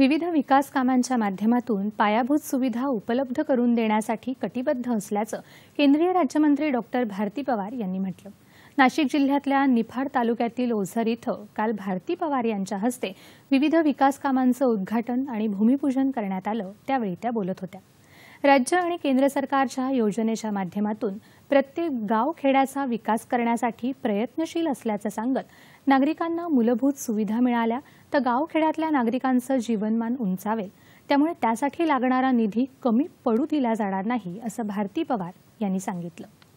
विविध विकास कामांच्या माध्यमातून पायाभूत सुविधा उपलब्ध करून देण्यासाठी कटिबद्ध असल्याचं केंद्रीय राज्यमंत्री डॉक्टर भारती पवार यांनी म्हटलं नाशिक जिल्ह्यातल्या निफाड तालुक्यातील ओझर इथं काल भारती पवार यांच्या हस्ते विविध विकास कामांचं उद्घाटन आणि भूमिपूजन करण्यात आलं त्यावेळी त्या बोलत होत्या राज्य आणि केंद्र सरकारच्या योजनेच्या माध्यमातून प्रत्येक गाव खेड्याचा विकास करण्यासाठी प्रयत्नशील असल्याचं सांगत नागरिकांना मूलभूत सुविधा मिळाल्या तर गावखेड्यातल्या नागरिकांचं जीवनमान उंचावेल त्यामुळे त्यासाठी लागणारा निधी कमी पडू दिला जाणार नाही असं भारती पवार यांनी सांगितलं